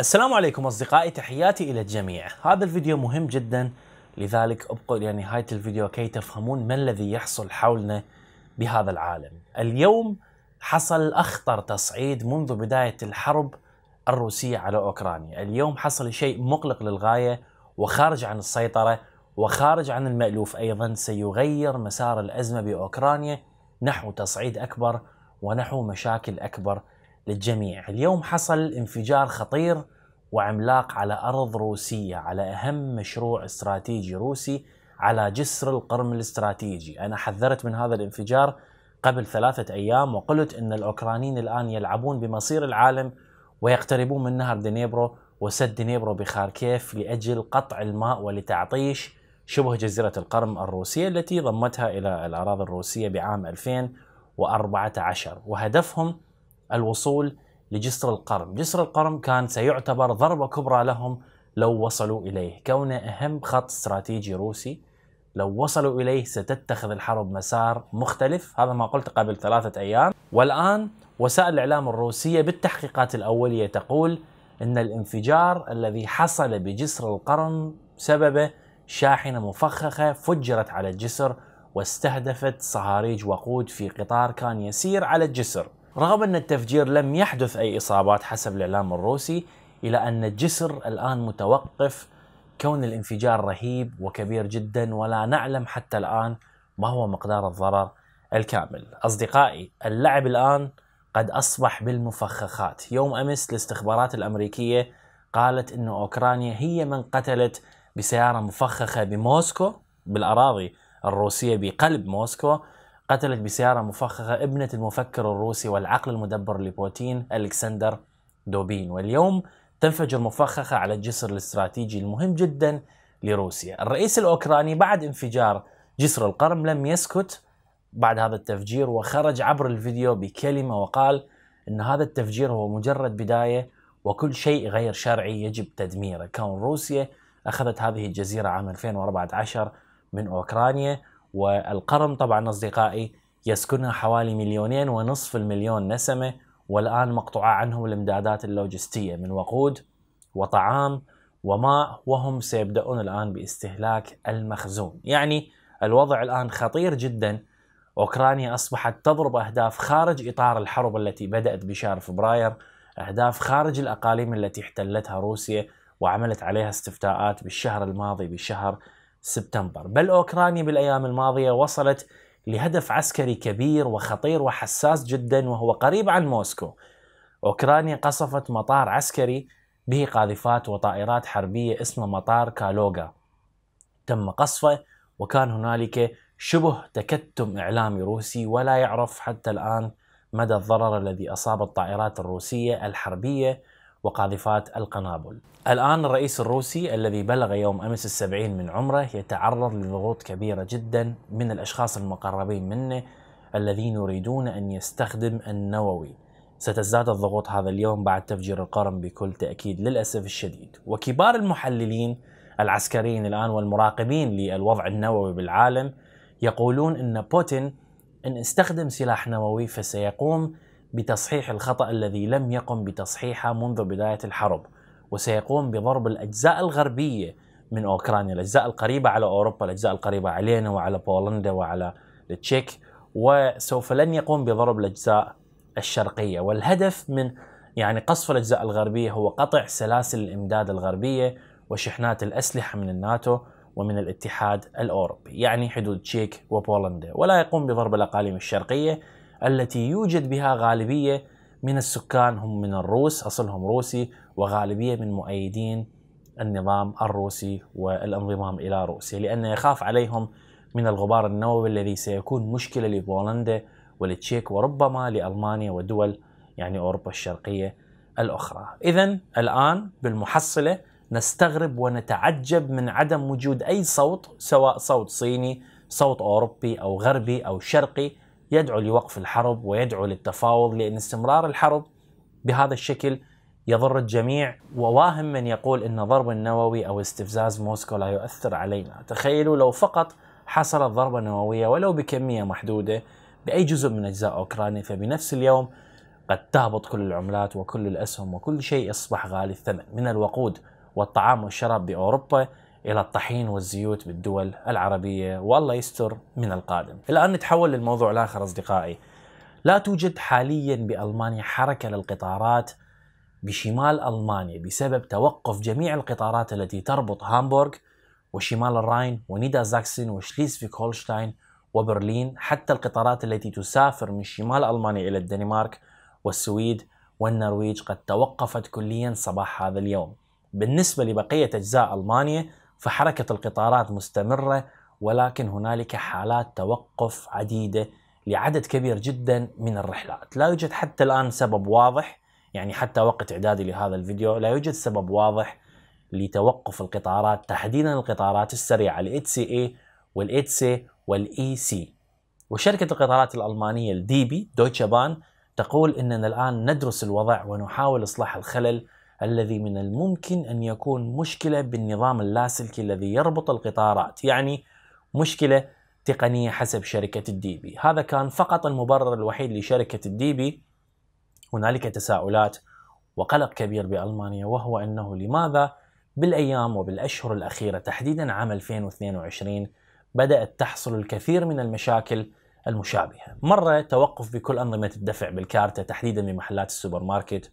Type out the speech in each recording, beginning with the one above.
السلام عليكم اصدقائي تحياتي الى الجميع هذا الفيديو مهم جدا لذلك ابقوا الى نهايه الفيديو كي تفهمون ما الذي يحصل حولنا بهذا العالم اليوم حصل اخطر تصعيد منذ بدايه الحرب الروسيه على اوكرانيا اليوم حصل شيء مقلق للغايه وخارج عن السيطره وخارج عن المالوف ايضا سيغير مسار الازمه باوكرانيا نحو تصعيد اكبر ونحو مشاكل اكبر للجميع اليوم حصل انفجار خطير وعملاق على أرض روسية على أهم مشروع استراتيجي روسي على جسر القرم الاستراتيجي أنا حذرت من هذا الانفجار قبل ثلاثة أيام وقلت أن الأوكرانيين الآن يلعبون بمصير العالم ويقتربون من نهر دنيبرو وسد دنيبرو بخاركيف لأجل قطع الماء ولتعطيش شبه جزيرة القرم الروسية التي ضمتها إلى الأراضي الروسية بعام 2014 وهدفهم الوصول لجسر القرم جسر القرم كان سيعتبر ضربة كبرى لهم لو وصلوا إليه كونه أهم خط استراتيجي روسي لو وصلوا إليه ستتخذ الحرب مسار مختلف هذا ما قلت قبل ثلاثة أيام والآن وسائل الإعلام الروسية بالتحقيقات الأولية تقول أن الانفجار الذي حصل بجسر القرم سببه شاحنة مفخخة فجرت على الجسر واستهدفت صهاريج وقود في قطار كان يسير على الجسر رغم أن التفجير لم يحدث أي إصابات حسب الإعلام الروسي إلى أن الجسر الآن متوقف كون الانفجار رهيب وكبير جدا ولا نعلم حتى الآن ما هو مقدار الضرر الكامل أصدقائي اللعب الآن قد أصبح بالمفخخات يوم أمس الاستخبارات الأمريكية قالت أن أوكرانيا هي من قتلت بسيارة مفخخة بموسكو بالأراضي الروسية بقلب موسكو قتلت بسيارة مفخخة ابنة المفكر الروسي والعقل المدبر لبوتين ألكسندر دوبين واليوم تنفجر مفخخة على الجسر الاستراتيجي المهم جدا لروسيا الرئيس الأوكراني بعد انفجار جسر القرم لم يسكت بعد هذا التفجير وخرج عبر الفيديو بكلمة وقال أن هذا التفجير هو مجرد بداية وكل شيء غير شرعي يجب تدميره كون روسيا أخذت هذه الجزيرة عام 2014 من أوكرانيا والقرم طبعا أصدقائي يسكنها حوالي مليونين ونصف المليون نسمة والآن مقطوعة عنهم الإمدادات اللوجستية من وقود وطعام وماء وهم سيبدأون الآن باستهلاك المخزون يعني الوضع الآن خطير جدا أوكرانيا أصبحت تضرب أهداف خارج إطار الحرب التي بدأت بشهر فبراير أهداف خارج الأقاليم التي احتلتها روسيا وعملت عليها استفتاءات بالشهر الماضي بشهر سبتمبر بل أوكرانيا بالأيام الماضية وصلت لهدف عسكري كبير وخطير وحساس جدا وهو قريب عن موسكو أوكرانيا قصفت مطار عسكري به قاذفات وطائرات حربية اسمه مطار كالوغا تم قصفه وكان هنالك شبه تكتم إعلامي روسي ولا يعرف حتى الآن مدى الضرر الذي أصاب الطائرات الروسية الحربية وقاذفات القنابل الآن الرئيس الروسي الذي بلغ يوم أمس السبعين من عمره يتعرض لضغوط كبيرة جدا من الأشخاص المقربين منه الذين يريدون أن يستخدم النووي ستزداد الضغوط هذا اليوم بعد تفجير القرم بكل تأكيد للأسف الشديد وكبار المحللين العسكريين الآن والمراقبين للوضع النووي بالعالم يقولون أن بوتين إن استخدم سلاح نووي فسيقوم بتصحيح الخطأ الذي لم يقم بتصحيحه منذ بداية الحرب وسيقوم بضرب الأجزاء الغربية من أوكرانيا الأجزاء القريبة على أوروبا الأجزاء القريبة علينا وعلى بولندا وعلى التشيك وسوف لن يقوم بضرب الأجزاء الشرقية والهدف من يعني قصف الأجزاء الغربية هو قطع سلاسل الإمداد الغربية وشحنات الأسلحة من الناتو ومن الاتحاد الأوروبي يعني حدود تشيك وبولندا ولا يقوم بضرب الأقاليم الشرقية التي يوجد بها غالبية من السكان هم من الروس أصلهم روسي وغالبية من مؤيدين النظام الروسي والانضمام إلى روسيا لأنه يخاف عليهم من الغبار النووي الذي سيكون مشكلة لبولندا وللتشيك وربما لألمانيا ودول يعني أوروبا الشرقية الأخرى إذا الآن بالمحصلة نستغرب ونتعجب من عدم وجود أي صوت سواء صوت صيني صوت أوروبي أو غربي أو شرقي يدعو لوقف الحرب ويدعو للتفاوض لأن استمرار الحرب بهذا الشكل يضر الجميع وواهم من يقول أن ضرب النووي أو استفزاز موسكو لا يؤثر علينا تخيلوا لو فقط حصلت ضربة نووية ولو بكمية محدودة بأي جزء من أجزاء أوكرانيا فبنفس اليوم قد تهبط كل العملات وكل الأسهم وكل شيء يصبح غالي الثمن من الوقود والطعام والشراب بأوروبا إلى الطحين والزيوت بالدول العربية والله يستر من القادم الآن نتحول للموضوع الآخر أصدقائي لا توجد حاليا بألمانيا حركة للقطارات بشمال ألمانيا بسبب توقف جميع القطارات التي تربط هامبورغ وشمال الراين ونيدا زاكسن وشليسفيك هولشتاين وبرلين حتى القطارات التي تسافر من شمال ألمانيا إلى الدنمارك والسويد والنرويج قد توقفت كليا صباح هذا اليوم بالنسبة لبقية أجزاء ألمانيا فحركة القطارات مستمرة ولكن هنالك حالات توقف عديدة لعدد كبير جدا من الرحلات لا يوجد حتى الآن سبب واضح يعني حتى وقت إعدادي لهذا الفيديو لا يوجد سبب واضح لتوقف القطارات تحديدا القطارات السريعة الـ HCA والـ HC والـ EC وشركة القطارات الألمانية الديبي دويتشا بان تقول إننا الآن ندرس الوضع ونحاول إصلاح الخلل الذي من الممكن أن يكون مشكلة بالنظام اللاسلكي الذي يربط القطارات يعني مشكلة تقنية حسب شركة الديبي هذا كان فقط المبرر الوحيد لشركة الديبي هنالك تساؤلات وقلق كبير بألمانيا وهو أنه لماذا بالأيام وبالأشهر الأخيرة تحديدا عام 2022 بدأت تحصل الكثير من المشاكل المشابهة مرة توقف بكل أنظمة الدفع بالكارتة تحديدا بمحلات السوبر ماركت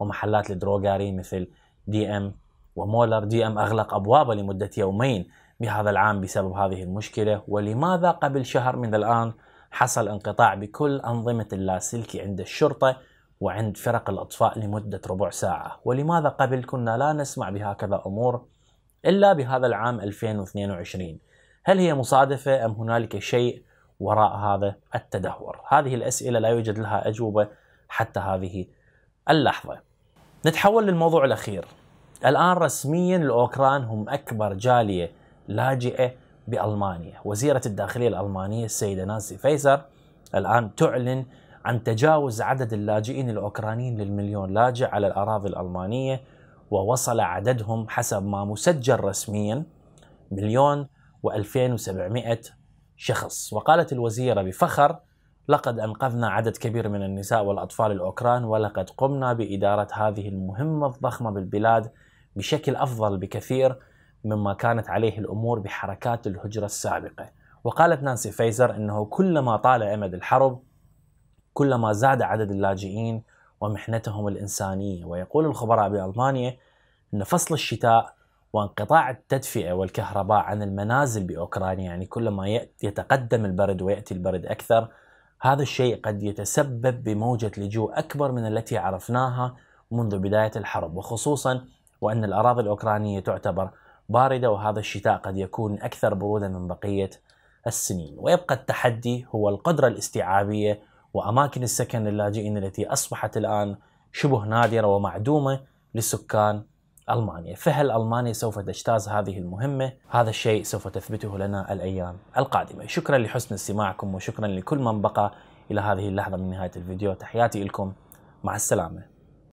ومحلات الدروغاري مثل دي ام ومولر دي ام أغلق أبوابه لمدة يومين بهذا العام بسبب هذه المشكلة ولماذا قبل شهر من الآن حصل انقطاع بكل أنظمة اللاسلكي عند الشرطة وعند فرق الأطفاء لمدة ربع ساعة ولماذا قبل كنا لا نسمع بهكذا أمور إلا بهذا العام 2022 هل هي مصادفة أم هنالك شيء وراء هذا التدهور هذه الأسئلة لا يوجد لها أجوبة حتى هذه اللحظة نتحول للموضوع الأخير الآن رسميا الأوكران هم أكبر جالية لاجئة بألمانيا وزيرة الداخلية الألمانية السيدة نانسي فيسر الآن تعلن عن تجاوز عدد اللاجئين الأوكرانيين للمليون لاجئ على الأراضي الألمانية ووصل عددهم حسب ما مسجل رسميا مليون و2700 شخص وقالت الوزيرة بفخر لقد أنقذنا عدد كبير من النساء والأطفال الأوكران ولقد قمنا بإدارة هذه المهمة الضخمة بالبلاد بشكل أفضل بكثير مما كانت عليه الأمور بحركات الهجرة السابقة وقالت نانسي فيزر أنه كلما طال أمد الحرب كلما زاد عدد اللاجئين ومحنتهم الإنسانية ويقول الخبراء بألمانيا أن فصل الشتاء وانقطاع التدفئة والكهرباء عن المنازل بأوكرانيا يعني كلما يتقدم البرد ويأتي البرد أكثر هذا الشيء قد يتسبب بموجة لجوء أكبر من التي عرفناها منذ بداية الحرب وخصوصا وأن الأراضي الأوكرانية تعتبر باردة وهذا الشتاء قد يكون أكثر برودة من بقية السنين ويبقى التحدي هو القدرة الاستيعابية وأماكن السكن للاجئين التي أصبحت الآن شبه نادرة ومعدومة لسكان ألمانيا فهل ألمانيا سوف تجتاز هذه المهمة؟ هذا الشيء سوف تثبته لنا الأيام القادمة شكرا لحسن استماعكم وشكرا لكل من بقى إلى هذه اللحظة من نهاية الفيديو تحياتي لكم مع السلامة